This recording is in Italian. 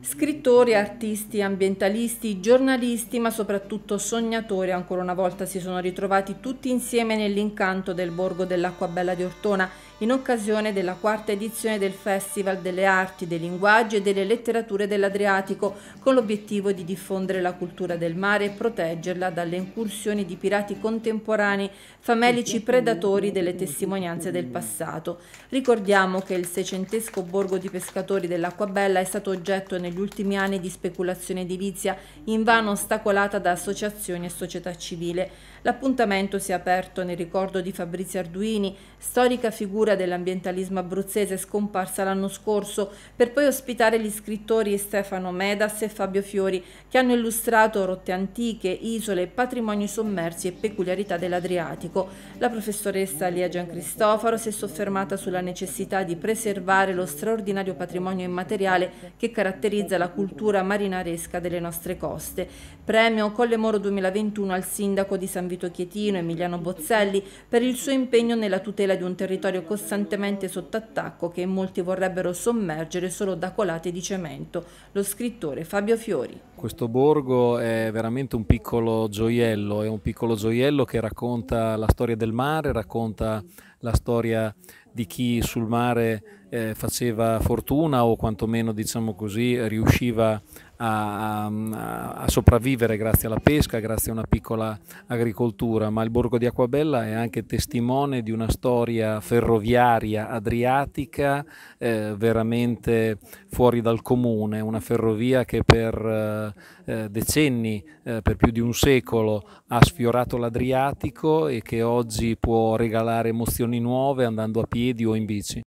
Scrittori, artisti, ambientalisti, giornalisti, ma soprattutto sognatori ancora una volta si sono ritrovati tutti insieme nell'incanto del borgo dell'Acquabella di Ortona in occasione della quarta edizione del Festival delle Arti, dei Linguaggi e delle Letterature dell'Adriatico, con l'obiettivo di diffondere la cultura del mare e proteggerla dalle incursioni di pirati contemporanei, famelici predatori delle testimonianze del passato. Ricordiamo che il seicentesco borgo di pescatori dell'Acquabella è stato oggetto oggetto negli ultimi anni di speculazione edilizia invano ostacolata da associazioni e società civile. L'appuntamento si è aperto nel ricordo di Fabrizio Arduini, storica figura dell'ambientalismo abruzzese scomparsa l'anno scorso, per poi ospitare gli scrittori Stefano Medas e Fabio Fiori, che hanno illustrato rotte antiche, isole, patrimoni sommersi e peculiarità dell'Adriatico. La professoressa Lia Giancristofaro si è soffermata sulla necessità di preservare lo straordinario patrimonio immateriale che caratterizza la cultura marinaresca delle nostre coste. Premio Colle Moro 2021 al sindaco di San Vittorio Guido Chietino, Emiliano Bozzelli, per il suo impegno nella tutela di un territorio costantemente sotto attacco che molti vorrebbero sommergere solo da colate di cemento, lo scrittore Fabio Fiori. Questo borgo è veramente un piccolo gioiello, è un piccolo gioiello che racconta la storia del mare, racconta la storia di chi sul mare eh, faceva fortuna o quantomeno diciamo così, riusciva a, a, a, sopravvivere grazie alla pesca, grazie a una piccola agricoltura, ma il borgo di Acquabella è anche testimone di una storia ferroviaria adriatica eh, veramente fuori dal comune, una ferrovia che per eh, eh decenni, eh, per più di un secolo, ha sfiorato l'Adriatico e che oggi può regalare emozioni nuove andando a piedi o in bici.